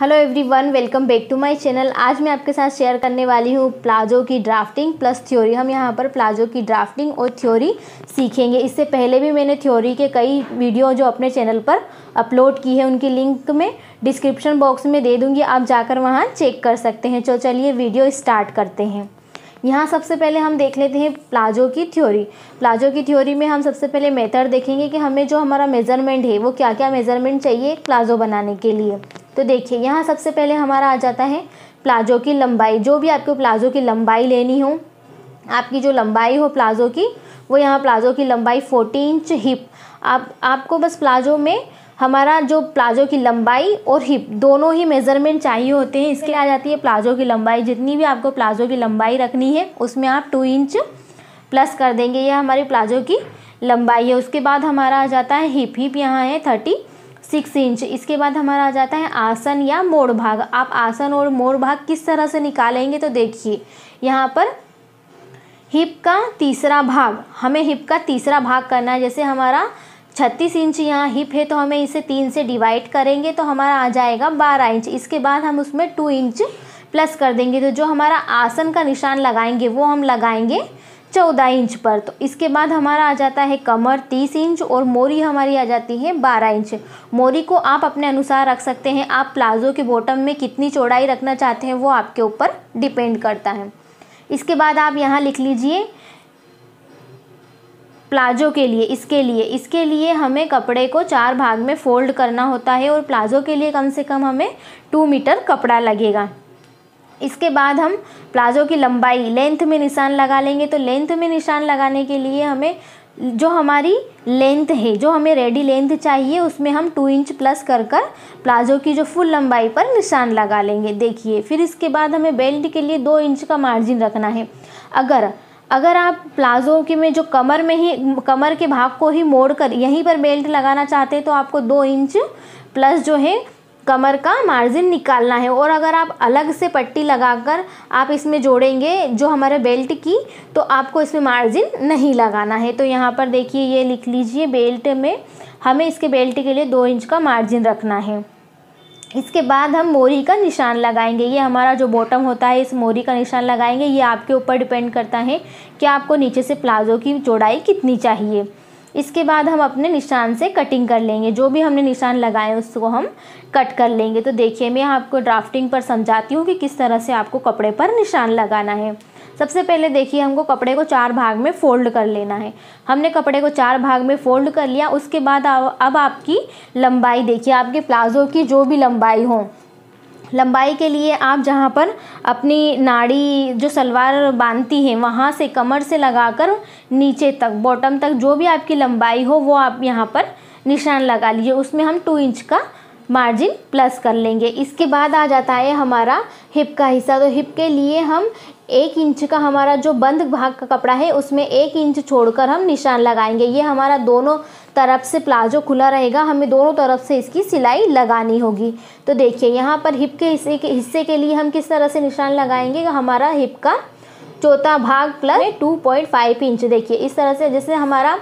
hello everyone welcome back to my channel आज मैं आपके साथ शेयर करने वाली हूँ प्लाजो की ड्राफ्टिंग प्लस थ्योरी हम यहाँ पर प्लाजो की ड्राफ्टिंग और थ्योरी सीखेंगे इससे पहले भी मैंने थ्योरी के कई वीडियो जो अपने चैनल पर अपलोड की है उनकी लिंक में डिस्क्रिप्शन बॉक्स में दे दूँगी आप जाकर वहाँ चेक कर सकते हैं तो चलिए वीडियो स्टार्ट करते हैं यहाँ सबसे पहले हम देख लेते हैं प्लाजो की थ्योरी प्लाजो की थ्योरी में हम सबसे पहले मेथड देखेंगे कि हमें जो हमारा मेज़रमेंट है वो क्या क्या मेज़रमेंट चाहिए प्लाजो बनाने के लिए तो देखिए यहाँ सबसे पहले हमारा आ जाता है प्लाजो की लंबाई जो भी आपको प्लाजो की लंबाई लेनी हो आपकी जो लंबाई हो प्लाजो की वो यहाँ प्लाजो की लंबाई फोर्टी इंच हिप आप आपको बस प्लाजो में हमारा जो प्लाजो की लंबाई और हिप दोनों ही मेज़रमेंट चाहिए होते हैं इसके आ जाती है प्लाजो की लंबाई जितनी भी आपको प्लाजो की लंबाई रखनी है उसमें आप टू इंच प्लस कर देंगे यह हमारी प्लाजो की लंबाई है उसके बाद हमारा आ जाता है हिप हिप यहाँ है थर्टी सिक्स इंच इसके बाद हमारा आ जाता है आसन या मोड़ भाग आप आसन और मोड़ भाग किस तरह से निकालेंगे तो देखिए यहाँ पर हिप का तीसरा भाग हमें हिप का तीसरा भाग करना है जैसे हमारा छत्तीस इंच यहाँ हिप है तो हमें इसे तीन से डिवाइड करेंगे तो हमारा आ जाएगा बारह इंच इसके बाद हम उसमें टू इंच प्लस कर देंगे तो जो हमारा आसन का निशान लगाएंगे वो हम लगाएंगे चौदह इंच पर तो इसके बाद हमारा आ जाता है कमर तीस इंच और मोरी हमारी आ जाती है बारह इंच मोरी को आप अपने अनुसार रख सकते हैं आप प्लाजो के बॉटम में कितनी चौड़ाई रखना चाहते हैं वो आपके ऊपर डिपेंड करता है इसके बाद आप यहाँ लिख लीजिए प्लाजो के लिए इसके लिए इसके लिए हमें कपड़े को चार भाग में फोल्ड करना होता है और प्लाजो के लिए कम से कम हमें टू मीटर कपड़ा लगेगा इसके बाद हम प्लाजो की लंबाई लेंथ में निशान लगा लेंगे तो लेंथ में निशान लगाने के लिए हमें जो हमारी लेंथ है जो हमें रेडी लेंथ चाहिए उसमें हम टू इंच प्लस कर कर प्लाजो की जो फुल लंबाई पर निशान लगा लेंगे देखिए फिर इसके बाद हमें बेल्ट के लिए दो इंच का मार्जिन रखना है अगर अगर आप प्लाजो के में जो कमर में ही कमर के भाग को ही मोड़ कर यहीं पर बेल्ट लगाना चाहते हैं तो आपको दो इंच प्लस जो है कमर का मार्जिन निकालना है और अगर आप अलग से पट्टी लगाकर आप इसमें जोड़ेंगे जो हमारे बेल्ट की तो आपको इसमें मार्जिन नहीं लगाना है तो यहाँ पर देखिए ये लिख लीजिए बेल्ट में हमें इसके बेल्ट के लिए दो इंच का मार्जिन रखना है इसके बाद हम मोरी का निशान लगाएंगे ये हमारा जो बॉटम होता है इस मोरी का निशान लगाएंगे ये आपके ऊपर डिपेंड करता है कि आपको नीचे से प्लाजो की चौड़ाई कितनी चाहिए इसके बाद हम अपने निशान से कटिंग कर लेंगे जो भी हमने निशान लगाए उसको हम कट कर लेंगे तो देखिए मैं आपको ड्राफ्टिंग पर समझाती हूँ कि किस तरह से आपको कपड़े पर निशान लगाना है सबसे पहले देखिए हमको कपड़े को चार भाग में फ़ोल्ड कर लेना है हमने कपड़े को चार भाग में फ़ोल्ड कर लिया उसके बाद अब आपकी लंबाई देखिए आपके प्लाज़ो की जो भी लंबाई हो लंबाई के लिए आप जहाँ पर अपनी नाड़ी जो सलवार बांधती है वहाँ से कमर से लगाकर नीचे तक बॉटम तक जो भी आपकी लंबाई हो वो आप यहाँ पर निशान लगा लीजिए उसमें हम टू इंच का मार्जिन प्लस कर लेंगे इसके बाद आ जाता है हमारा हिप का हिस्सा तो हिप के लिए हम एक इंच का हमारा जो बंद भाग का कपड़ा है उसमें एक इंच छोड़कर हम निशान लगाएंगे ये हमारा दोनों तरफ से प्लाजो खुला रहेगा हमें दोनों तरफ से इसकी सिलाई लगानी होगी तो देखिए यहाँ पर हिप के हिस्से के हिस्से के लिए हम किस तरह से निशान लगाएंगे हमारा हिप का चौथा भाग plus two point five inch देखिए इस तरह से जैसे हमारा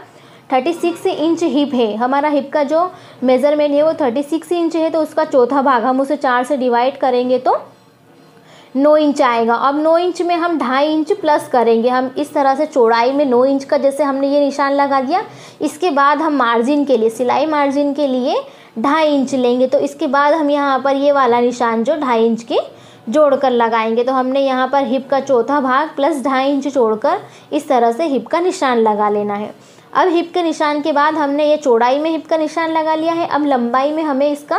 थर्टी सिक्स इंच हिप है हमारा हिप का जो मेज़रमेंट है वो थर्टी सिक्स इंच है तो उसका चौथा भाग हम उसे चार से डिवाइड करेंगे तो नौ इंच आएगा अब नौ इंच में हम ढाई इंच प्लस करेंगे हम इस तरह से चौड़ाई में नौ इंच का जैसे हमने ये निशान लगा दिया इसके बाद हम मार्जिन के लिए सिलाई मार्जिन के लिए ढाई इंच लेंगे तो इसके बाद हम यहाँ पर ये वाला निशान जो ढाई इंच के जोड़ कर लगाएंगे तो हमने यहाँ पर हिप का चौथा भाग प्लस ढाई इंच जोड़कर इस तरह से हिप का निशान लगा लेना है अब हिप के निशान के बाद हमने ये चौड़ाई में हिप का निशान लगा लिया है अब लंबाई में हमें इसका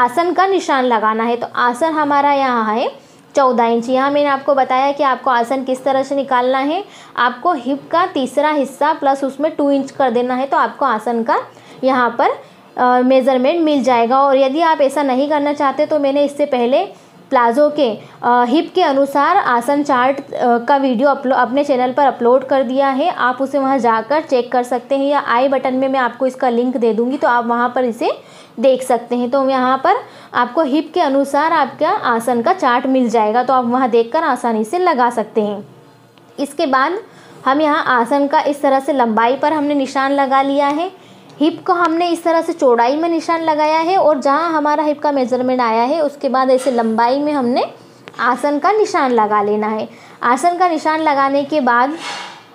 आसन का निशान लगाना है तो आसन हमारा यहाँ है चौदह इंच यहाँ मैंने आपको बताया कि आपको आसन किस तरह से निकालना है आपको हिप का तीसरा हिस्सा प्लस उसमें टू इंच कर देना है तो आपको आसन का यहाँ पर मेज़रमेंट मिल जाएगा और यदि आप ऐसा नहीं करना चाहते तो मैंने इससे पहले प्लाज़ो के हिप के अनुसार आसन चार्ट का वीडियो अपलो अपने चैनल पर अपलोड कर दिया है आप उसे वहाँ जाकर चेक कर सकते हैं या आई बटन में मैं आपको इसका लिंक दे दूँगी तो आप वहाँ पर इसे देख सकते हैं तो यहाँ पर आपको हिप के अनुसार आपका आसन का चार्ट मिल जाएगा तो आप वहाँ देख कर आसानी से लगा सकते हैं इसके बाद हम यहाँ आसन का इस तरह से लंबाई पर हमने निशान लगा लिया है हिप को हमने इस तरह से चौड़ाई में निशान लगाया है और जहाँ हमारा हिप का मेजरमेंट आया है उसके बाद ऐसे लंबाई में हमने आसन का निशान लगा लेना है आसन का निशान लगाने के बाद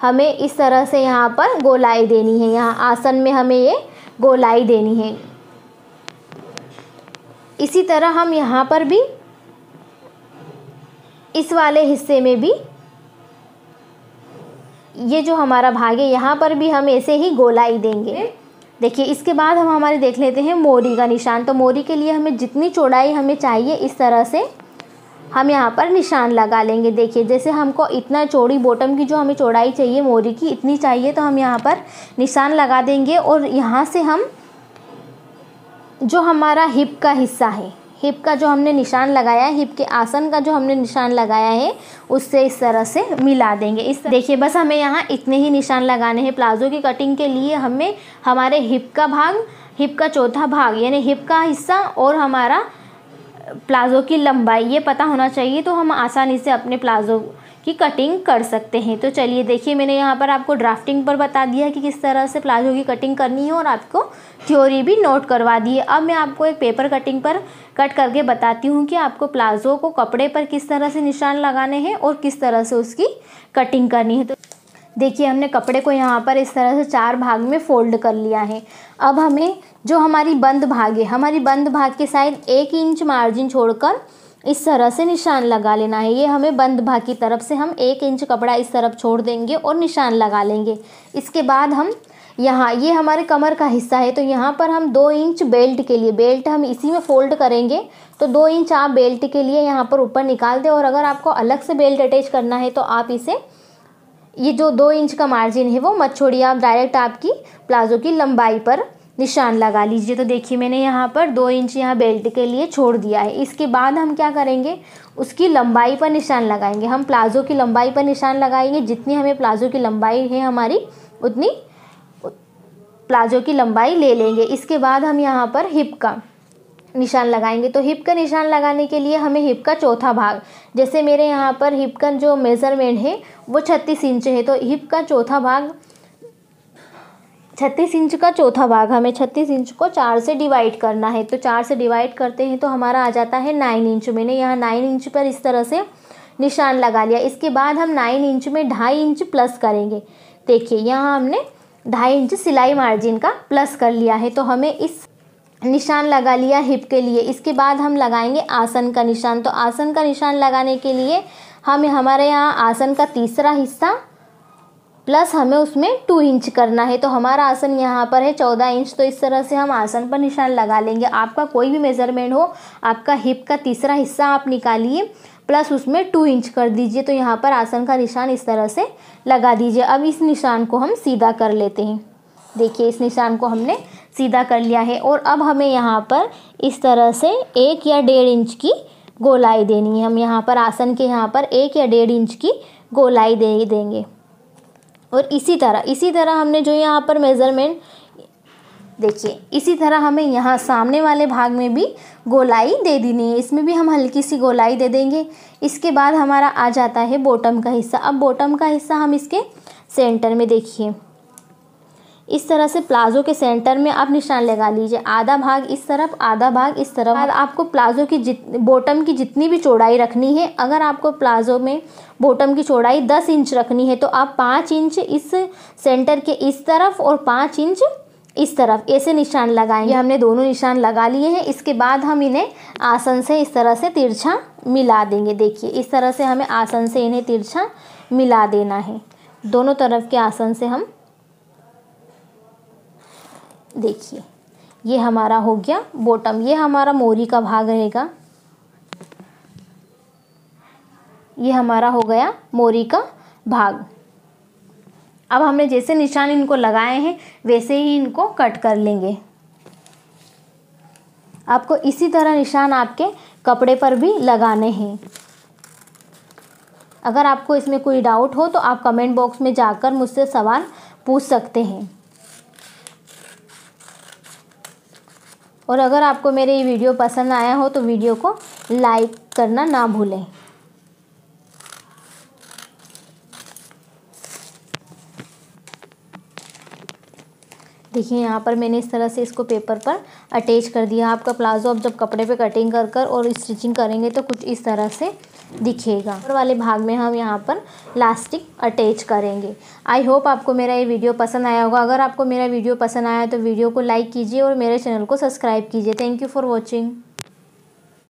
हमें इस तरह से यहाँ पर गोलाई देनी है यहाँ आसन में हमें ये गोलाई देनी है इसी तरह हम यहाँ पर भी इस वाले हिस्से में भी ये जो हमारा भाग है यहाँ पर भी हम ऐसे ही गोलाई देंगे देखिए इसके बाद हम हमारे देख लेते हैं मोरी का निशान तो मोरी के लिए हमें जितनी चौड़ाई हमें चाहिए इस तरह से हम यहाँ पर निशान लगा लेंगे देखिए जैसे हमको इतना चौड़ी बॉटम की जो हमें चौड़ाई चाहिए मोरी की इतनी चाहिए तो हम यहाँ पर निशान लगा देंगे और यहाँ से हम जो हमारा हिप का हिस्सा है हिप का जो हमने निशान लगाया है हिप के आसन का जो हमने निशान लगाया है उससे इस तरह से मिला देंगे इस देखिए बस हमें यहाँ इतने ही निशान लगाने हैं प्लाजो की कटिंग के लिए हमें हमारे हिप का भाग हिप का चौथा भाग यानी हिप का हिस्सा और हमारा प्लाजो की लंबाई ये पता होना चाहिए तो हम आसानी से अपने प्लाजो की कटिंग कर सकते हैं तो चलिए देखिए मैंने यहाँ पर आपको ड्राफ्टिंग पर बता दिया कि किस तरह से प्लाजो की कटिंग करनी है और आपको थ्योरी भी नोट करवा दी है अब मैं आपको एक पेपर कटिंग पर कट करके बताती हूँ कि आपको प्लाजो को कपड़े पर किस तरह से निशान लगाने हैं और किस तरह से उसकी कटिंग करनी है तो देखिए हमने कपड़े को यहाँ पर इस तरह से चार भाग में फोल्ड कर लिया है अब हमें जो हमारी बंद भाग है हमारी बंद भाग के साइड एक इंच मार्जिन छोड़कर इस तरह से निशान लगा लेना है ये हमें बंद भाग की तरफ से हम एक इंच कपड़ा इस तरफ छोड़ देंगे और निशान लगा लेंगे इसके बाद हम यहाँ ये हमारे कमर का हिस्सा है तो यहाँ पर हम दो इंच बेल्ट के लिए बेल्ट हम इसी में फोल्ड करेंगे तो दो इंच आप बेल्ट के लिए यहाँ पर ऊपर निकाल दें और अगर आपको अलग से बेल्ट अटैच करना है तो आप इसे ये जो दो इंच का मार्जिन है वो मत छोड़िए आप डायरेक्ट आपकी प्लाजो की लंबाई पर निशान लगा लीजिए तो देखिए मैंने यहाँ पर दो इंच यहाँ बेल्ट के लिए छोड़ दिया है इसके बाद हम क्या करेंगे उसकी लंबाई पर निशान लगाएंगे हम प्लाज़ो की लंबाई पर निशान लगाएंगे जितनी हमें प्लाज़ो की लंबाई है हमारी उतनी प्लाज़ो की लंबाई ले लेंगे इसके बाद हम यहाँ पर हिप का निशान लगाएंगे तो हिप का निशान लगाने के लिए हमें हिप का चौथा भाग जैसे मेरे यहाँ पर हिप का जो मेज़रमेंट है वो छत्तीस इंच है तो हिप का चौथा भाग छत्तीस इंच का चौथा भाग हमें छत्तीस इंच को चार से डिवाइड करना है तो चार से डिवाइड करते हैं तो हमारा आ जाता है नाइन इंच मैंने यहाँ नाइन इंच पर इस तरह से निशान लगा लिया इसके बाद हम नाइन इंच में ढाई इंच प्लस करेंगे देखिए यहाँ हमने ढाई इंच सिलाई मार्जिन का प्लस कर लिया है तो हमें इस निशान लगा लिया हिप के लिए इसके बाद हम लगाएंगे आसन का निशान तो आसन का निशान लगाने के लिए हम हमारे यहाँ आसन का तीसरा हिस्सा प्लस हमें उसमें टू इंच करना है तो हमारा आसन यहाँ पर है चौदह इंच तो इस तरह से हम आसन पर निशान लगा लेंगे आपका कोई भी मेज़रमेंट हो आपका हिप का तीसरा हिस्सा आप निकालिए प्लस उसमें टू इंच कर दीजिए तो यहाँ पर आसन का निशान इस तरह से लगा दीजिए अब इस निशान को हम सीधा कर लेते हैं देखिए इस निशान को हमने सीधा कर लिया है और अब हमें यहाँ पर इस तरह से एक या डेढ़ इंच की गोलाई देनी है हम यहाँ पर आसन के यहाँ पर एक या डेढ़ इंच की गोलाई दे देंगे और इसी तरह इसी तरह हमने जो यहाँ पर मेज़रमेंट देखिए इसी तरह हमें यहाँ सामने वाले भाग में भी गोलाई दे देनी है इसमें भी हम हल्की सी गोलाई दे देंगे इसके बाद हमारा आ जाता है बॉटम का हिस्सा अब बॉटम का हिस्सा हम इसके सेंटर में देखिए इस तरह से प्लाजो के सेंटर में आप निशान लगा लीजिए आधा भाग इस तरफ आधा भाग इस तरफ आपको प्लाजो की जित बॉटम की जितनी भी चौड़ाई रखनी है अगर आपको प्लाजो में बॉटम की चौड़ाई दस इंच रखनी है तो आप पाँच इंच इस सेंटर के इस तरफ और पाँच इंच इस तरफ ऐसे निशान लगाएंगे हमने दोनों निशान लगा लिए हैं इसके बाद हम इन्हें आसन से इस तरह से तिरछा मिला देंगे देखिए इस तरह से हमें आसन से इन्हें तिरछा मिला देना है दोनों तरफ के आसन से हम देखिए ये हमारा हो गया बॉटम ये हमारा मोरी का भाग रहेगा ये हमारा हो गया मोरी का भाग अब हमने जैसे निशान इनको लगाए हैं वैसे ही इनको कट कर लेंगे आपको इसी तरह निशान आपके कपड़े पर भी लगाने हैं अगर आपको इसमें कोई डाउट हो तो आप कमेंट बॉक्स में जाकर मुझसे सवाल पूछ सकते हैं और अगर आपको मेरे ये वीडियो पसंद आया हो तो वीडियो को लाइक करना ना भूलें देखिए यहाँ पर मैंने इस तरह से इसको पेपर पर अटैच कर दिया आपका प्लाजो आप जब कपड़े पे कटिंग कर कर और स्टिचिंग करेंगे तो कुछ इस तरह से दिखेगा ऊपर वाले भाग में हम यहाँ पर लास्टिक अटैच करेंगे आई होप आपको मेरा ये वीडियो पसंद आया होगा अगर आपको मेरा वीडियो पसंद आया तो वीडियो को लाइक कीजिए और मेरे चैनल को सब्सक्राइब कीजिए थैंक यू फॉर वॉचिंग